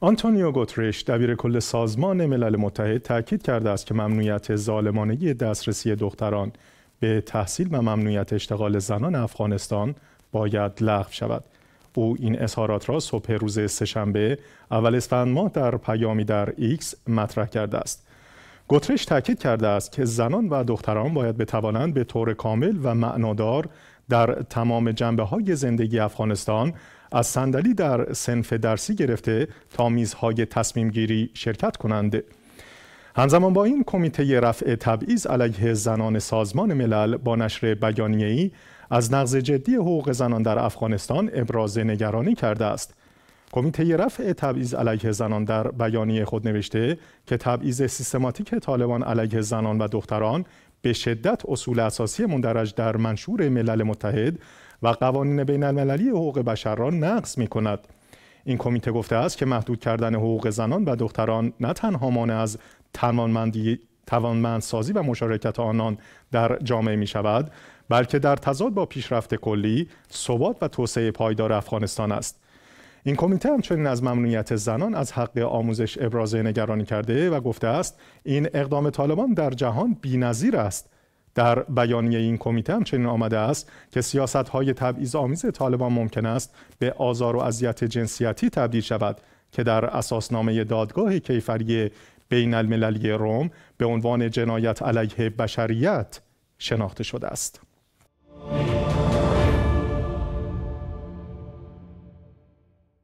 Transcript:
آنتونیو گوترش، دبیر کل سازمان ملل متحد تاکید کرده است که ممنوعیت ظالمانگی دسترسی دختران به تحصیل و ممنوعیت اشتغال زنان افغانستان باید لغو شود او این اظهارات را صبح روز سهشنبه اول اسفند ماه در پیامی در ایکس مطرح کرده است گوترش تاکید کرده است که زنان و دختران باید بتوانند به طور کامل و معنادار در تمام جنبه های زندگی افغانستان از صندلی در سنف درسی گرفته تا میزهای تصمیم گیری شرکت کنند. همزمان با این کمیته رفع تبعیض علیه زنان سازمان ملل با نشر بیانیه‌ای از نقض جدی حقوق زنان در افغانستان ابراز نگرانی کرده است. کمیته رفع تبعیض علیه زنان در بیانیه خود نوشته که تبعیض سیستماتیک طالبان علیه زنان و دختران به شدت اصول اساسی مندرج در منشور ملل متحد و قوانین بین المللی حقوق بشر را نقض می کند. این کمیته گفته است که محدود کردن حقوق زنان و دختران نه تنها مانع از توانمندی توانمندسازی و مشارکت آنان در جامعه می شود بلکه در تضاد با پیشرفت کلی ثبات و توسعه پایدار افغانستان است این کمیته همچنین از ممنوعیت زنان از حق آموزش ابراز نگرانی کرده و گفته است این اقدام طالبان در جهان بی‌نظیر است در بیانیه این کمیته همچنین آمده است که سیاست های تبعیض آمیز طالبان ممکن است به آزار و اذیت جنسیتی تبدیل شود که در اساسنامه دادگاه کیفری بین المللی روم به عنوان جنایت علیه بشریت شناخته شده است.